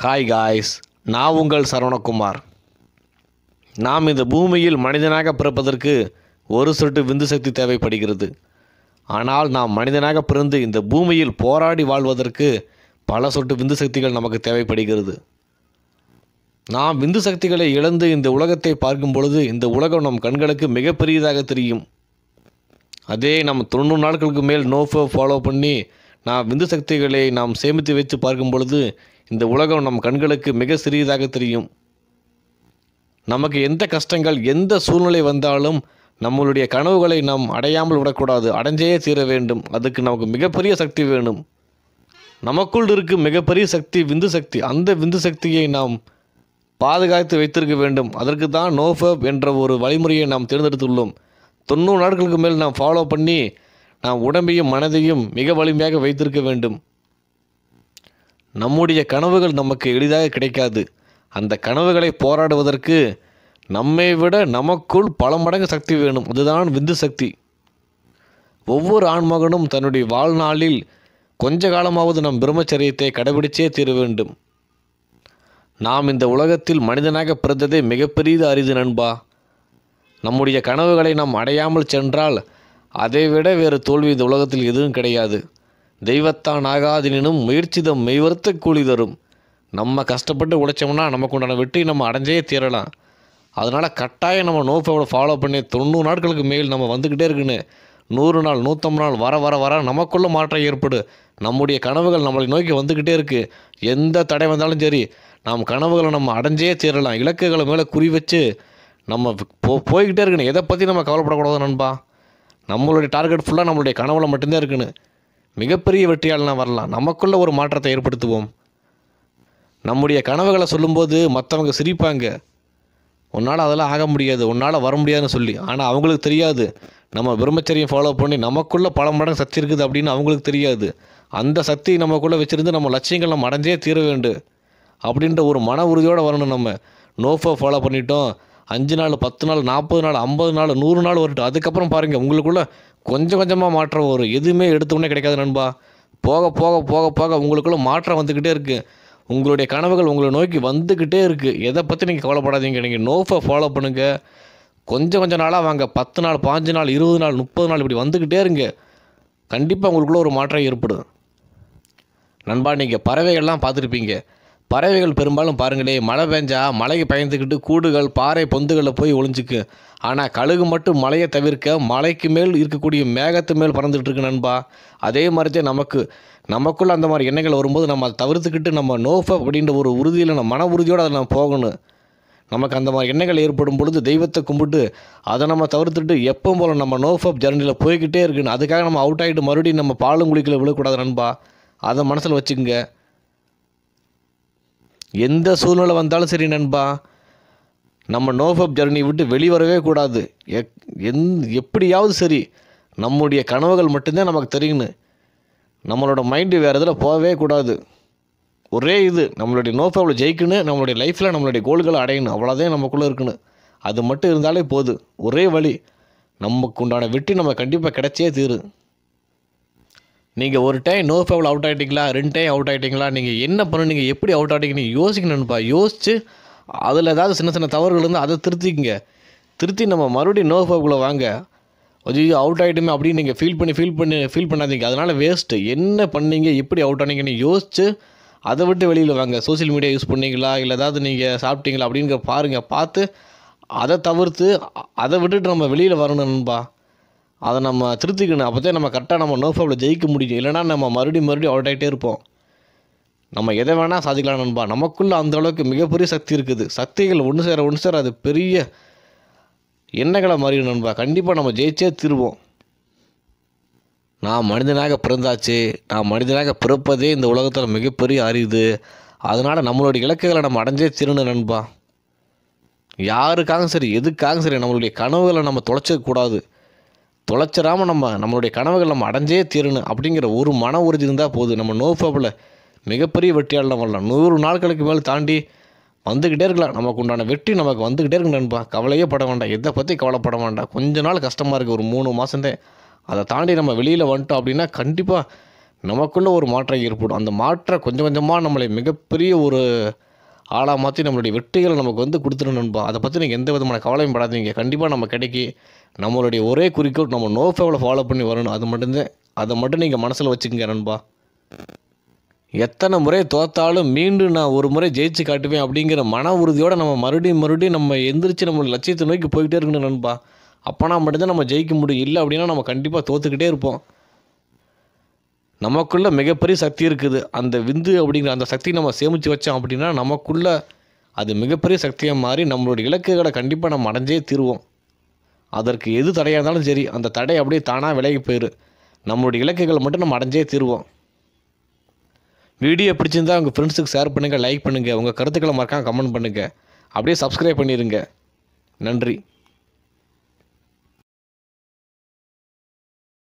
hi guys நான் உங்கள் சரவணகுமார் நாம் இந்த பூமியில் மனிதனாக பிறப்பதற்கு ஒரு சொட்டு விந்து சக்தி தேவைப்படுகிறது ஆனால் நாம் மனிதனாக பிறந்து இந்த பூமியில் போராடி வாழ்வதற்கு பல சொட்டு விந்து சக்திகள் நமக்கு தேவைப்படுகிறது நாம் விந்து சக்திகளை இழந்து இந்த உலகத்தை பார்க்கும் பொழுது இந்த உலகம் நம் கண்களுக்கு மிகப்பெரியதாக தெரியும் அதே நம்ம தொண்ணூறு நாட்களுக்கு மேல் நோஃபோ ஃபாலோ பண்ணி நாம் விந்து சக்திகளை நாம் சேமித்து வைத்து பார்க்கும் பொழுது இந்த உலகம் நம் கண்களுக்கு மிக சிறியதாக தெரியும் நமக்கு எந்த கஷ்டங்கள் எந்த சூழ்நிலை வந்தாலும் நம்மளுடைய கனவுகளை நாம் அடையாமல் விடக்கூடாது அடைஞ்சே தீர வேண்டும் அதுக்கு நமக்கு மிகப்பெரிய சக்தி வேணும் நமக்குள் இருக்கும் மிகப்பெரிய சக்தி விந்து சக்தி அந்த விந்து சக்தியை நாம் பாதுகாத்து வைத்திருக்க வேண்டும் அதற்கு தான் நோஃபப் என்ற ஒரு வழிமுறையை நாம் தேர்ந்தெடுத்துள்ளோம் தொண்ணூறு நாட்களுக்கு மேல் நாம் ஃபாலோ பண்ணி நாம் உடம்பையும் மனதையும் மிக வலிமையாக வைத்திருக்க வேண்டும் நம்முடைய கனவுகள் நமக்கு எளிதாக கிடைக்காது அந்த கனவுகளை போராடுவதற்கு நம்மை விட நமக்குள் பல மடங்கு சக்தி வேணும் அதுதான் விந்து சக்தி ஒவ்வொரு ஆண்மகனும் தன்னுடைய வாழ்நாளில் கொஞ்ச காலமாவது நம் பிரம்மச்சரியத்தை கடைபிடிச்சே தீர வேண்டும் நாம் இந்த உலகத்தில் மனிதனாக பிறந்ததே மிகப்பெரிய அரிது நண்பா நம்முடைய கனவுகளை நாம் அடையாமல் சென்றால் அதைவிட வேறு தோல்வி இந்த உலகத்தில் எதுவும் கிடையாது தெய்வத்தான் ஆகாதினும் முயற்சிதம் மெய்வருத்த கூலி தரும் நம்ம கஷ்டப்பட்டு உடைச்சோம்னா நமக்கு உண்டான வெற்றி நம்ம அடைஞ்சே தீரலாம் அதனால் கட்டாயம் நம்ம நோஃபோட ஃபாலோ பண்ணி தொண்ணூறு நாட்களுக்கு மேல் நம்ம வந்துக்கிட்டே இருக்குன்னு நூறு நாள் நூற்றம்பது நாள் வர வர வர நமக்குள்ள மாற்றம் ஏற்படு நம்முடைய கனவுகள் நம்மளை நோக்கி வந்துக்கிட்டே இருக்குது எந்த தடை வந்தாலும் சரி நாம் கனவுகளை நம்ம அடைஞ்சே தீரலாம் இலக்குகளை மேலே குறி வச்சு நம்ம போ போய்கிட்டே இருக்கணும் எதை பற்றி நம்ம கவலைப்படக்கூடாது நண்பா நம்மளுடைய டார்கெட் ஃபுல்லாக நம்மளுடைய கனவுல மட்டும்தான் இருக்குன்னு மிகப்பெரிய வெற்றியாளனாக வரலாம் நமக்குள்ள ஒரு மாற்றத்தை ஏற்படுத்துவோம் நம்முடைய கனவுகளை சொல்லும்போது மற்றவங்க சிரிப்பாங்க உன்னால் அதெல்லாம் ஆக முடியாது உன்னால் வர முடியாதுன்னு சொல்லி ஆனால் அவங்களுக்கு தெரியாது நம்ம பிரம்மச்சரியம் ஃபாலோ பண்ணி நமக்குள்ளே பல மடங்கு சக்தி இருக்குது அப்படின்னு அவங்களுக்கு தெரியாது அந்த சக்தி நமக்குள்ளே வச்சுருந்து நம்ம லட்சியங்கள் நம்ம அடைஞ்சே தீர வேண்டும் அப்படின்ற ஒரு மன உறுதியோடு வரணும் நம்ம நோஃபை ஃபாலோ பண்ணிட்டோம் அஞ்சு நாள் பத்து நாள் நாற்பது நாள் ஐம்பது நாள் நூறு நாள் வரட்டும் அதுக்கப்புறம் பாருங்கள் உங்களுக்குள்ளே கொஞ்சம் கொஞ்சமாக மாற்றம் வரும் எதுவுமே எடுத்தோடனே கிடைக்காது நண்பா போக போக போக போக உங்களுக்குள்ளே மாற்றம் வந்துக்கிட்டே இருக்குது உங்களுடைய கனவுகள் உங்களை நோக்கி வந்துக்கிட்டே இருக்குது எதை பற்றி நீங்கள் கவலைப்படாதீங்க நீங்கள் நோஃபை ஃபாலோ பண்ணுங்கள் கொஞ்சம் கொஞ்சம் நாளாக வாங்க பத்து நாள் பாஞ்சு நாள் இருபது நாள் முப்பது நாள் இப்படி வந்துக்கிட்டே இருங்க கண்டிப்பாக உங்களுக்குள்ளே ஒரு மாற்றம் ஏற்படும் நண்பா நீங்கள் பறவைகள்லாம் பார்த்துருப்பீங்க பறவைகள் பெரும்பாலும் பாருங்களே மழை பெஞ்சால் மலையை பயந்துக்கிட்டு கூடுகள் பாறை பொந்துகளில் போய் ஒளிஞ்சிக்கு ஆனால் கழுகு மட்டும் மலையை தவிர்க்க மலைக்கு மேல் இருக்கக்கூடிய மேகத்து மேல் பறந்துகிட்டு இருக்கு நண்பா அதே மாதிரி நமக்கு நமக்குள்ளே அந்த மாதிரி எண்ணங்கள் வரும்போது நம்ம அதை தவிர்த்துக்கிட்டு நம்ம நோஃப் அப்படின்ற ஒரு உறுதியில் நம்ம மன உறுதியோடு அதை நம்ம போகணும் நமக்கு அந்த மாதிரி எண்ணங்கள் ஏற்படும் பொழுது தெய்வத்தை கும்பிட்டு அதை நம்ம தவிர்த்துட்டு எப்போ போல் நம்ம நோஃப் அப் ஜர்னியில் போய்கிட்டே இருக்குன்னு அதுக்காக நம்ம அவுட் ஆகிட்டு மறுபடியும் நம்ம பாலும் குளிக்கல விழக்கூடாது நண்பா அதை மனசில் வச்சுக்கோங்க எந்த சூழ்நிலை வந்தாலும் சரி நண்பா நம்ம நோஃபப் ஜர்னி விட்டு வெளிவரவே கூடாது எக் எந் எப்படியாவது சரி நம்முடைய கனவுகள் மட்டும்தான் நமக்கு தெரியணும் நம்மளோட மைண்டு வேறு இதில் போகவே கூடாது ஒரே இது நம்மளுடைய நோஃபாவில் ஜெயிக்கணும் நம்மளுடைய லைஃப்பில் நம்மளுடைய கோல்களை அடையணும் அவ்வளோதான் நமக்குள்ளே இருக்கணும் அது மட்டும் இருந்தாலே போதும் ஒரே வழி நமக்கு உண்டான வெற்றி நம்ம கண்டிப்பாக கிடைச்சே தீரும் நீங்கள் ஒரு டைம் நோ ஃபேவல் அவுட் ஆகிட்டீங்களா ரெண்டு டைம் அவுட் ஆகிட்டீங்களா நீங்கள் என்ன நீங்கள் எப்படி அவுட் ஆகிட்டீங்கன்னு யோசிக்கணும்ப்பா யோசித்து அதில் ஏதாவது சின்ன சின்ன தவறுகள் இருந்தால் அதை திருத்திக்குங்க திருத்தி நம்ம மறுபடியும் நோ ஃபேவுக்குள்ளே வாங்க அது அவுட் ஆகிட்டுமே அப்படின்னு நீங்கள் ஃபீல் பண்ணி ஃபீல் பண்ணி ஃபீல் பண்ணாதீங்க அதனால் வேஸ்ட்டு என்ன பண்ணீங்க எப்படி அவுட் ஆனீங்கன்னு யோசித்து அதை விட்டு வெளியில் வாங்க சோசியல் மீடியா யூஸ் பண்ணீங்களா இல்லை ஏதாவது நீங்கள் சாப்பிட்டீங்களா அப்படிங்கிற பாருங்கள் பார்த்து அதை தவிர்த்து அதை விட்டுட்டு நம்ம வெளியில் வரணும்பா அதை நம்ம திருத்திக்கணும் அப்போ தான் நம்ம கரெக்டாக நம்ம நோஃபாவில் ஜெயிக்க முடியும் இல்லைனா நம்ம மறுபடியும் மறுபடியும் அவுட் ஆகிட்டே இருப்போம் நம்ம எதை வேணால் சாதிக்கலாம் நண்பா நமக்குள்ளே அந்தளவுக்கு மிகப்பெரிய சக்தி இருக்குது சக்திகள் ஒன்று சேர ஒன்று சேர அது பெரிய எண்ணங்களை மாறி நண்பா கண்டிப்பாக நம்ம ஜெயிச்சே திருவோம் நான் மனிதனாக பிறந்தாச்சு நான் மனிதனாக பிறப்பதே இந்த உலகத்தில் மிகப்பெரிய அறிவு அதனால் நம்மளுடைய இலக்குகளை நம்ம அடைஞ்சே திருணும் நண்பா யாருக்காகவும் சரி எதுக்காகவும் சரி நம்மளுடைய கனவுகளை நம்ம தொலைச்சிக்கக்கூடாது தொலைச்சிடாமல் நம்ம நம்மளுடைய கனவுகள் நம்ம அடைஞ்சே தீரணும் அப்படிங்கிற ஒரு மன உறுதி இருந்தால் போதும் நம்ம நோ மிகப்பெரிய மிகப்பெரிய நம்ம வரலாம் நூறு நாட்களுக்கு மேலே தாண்டி வந்துக்கிட்டே இருக்கலாம் நமக்கு உண்டான வெற்றி நமக்கு வந்துக்கிட்டே இருக்கு நண்பா கவலையே பட வேண்டாம் எதை பற்றி கவலைப்பட வேண்டாம் கொஞ்ச நாள் கஷ்டமாக இருக்குது ஒரு மூணு மாதந்தே அதை தாண்டி நம்ம வெளியில் வந்துட்டோம் அப்படின்னா கண்டிப்பாக நமக்குள்ளே ஒரு மாற்றம் ஏற்படும் அந்த மாற்றம் கொஞ்சம் கொஞ்சமாக நம்மளை மிகப்பெரிய ஒரு ஆளாக மாற்றி நம்மளுடைய வெற்றிகளை நமக்கு வந்து கொடுத்துருன்னு நண்பா அதை பற்றி நீங்கள் எந்த விதமான கவலையும் படாதீங்க கண்டிப்பாக நம்ம கிடைக்கி நம்மளுடைய ஒரே குறிக்கோள் நம்ம நோ ஃபேவில் ஃபாலோ பண்ணி வரணும் அது மட்டும்தான் அதை மட்டும் நீங்கள் மனசில் வச்சுக்கோங்க நண்பா எத்தனை முறை தோத்தாலும் மீண்டும் நான் ஒரு முறை ஜெயிச்சு காட்டுவேன் அப்படிங்கிற மன உறுதியோடு நம்ம மறுபடியும் மறுபடியும் நம்ம எந்திரிச்சு நம்ம லட்சியத்தை நோக்கி போய்கிட்டே இருக்கணும் நண்பா அப்போனா மட்டும்தான் நம்ம ஜெயிக்க முடியும் இல்லை அப்படின்னா நம்ம கண்டிப்பாக தோற்றுக்கிட்டே இருப்போம் நமக்குள்ளே மிகப்பெரிய சக்தி இருக்குது அந்த விந்து அப்படிங்கிற அந்த சக்தி நம்ம சேமித்து வச்சோம் அப்படின்னா நமக்குள்ளே அது மிகப்பெரிய சக்தியாக மாறி நம்மளுடைய இலக்குகளை கண்டிப்பாக நம்ம அடைஞ்சே தீர்வோம் அதற்கு எது தடையாக இருந்தாலும் சரி அந்த தடை அப்படியே தானாக விலகி போயிடும் நம்மளுடைய இலக்குகளை மட்டும் நம்ம அடைஞ்சே தீருவோம் வீடியோ பிடிச்சிருந்தால் உங்கள் ஃப்ரெண்ட்ஸுக்கு ஷேர் பண்ணுங்கள் லைக் பண்ணுங்கள் உங்கள் கருத்துக்களை மறக்காமல் கமெண்ட் பண்ணுங்கள் அப்படியே சப்ஸ்கிரைப் பண்ணிடுங்க நன்றி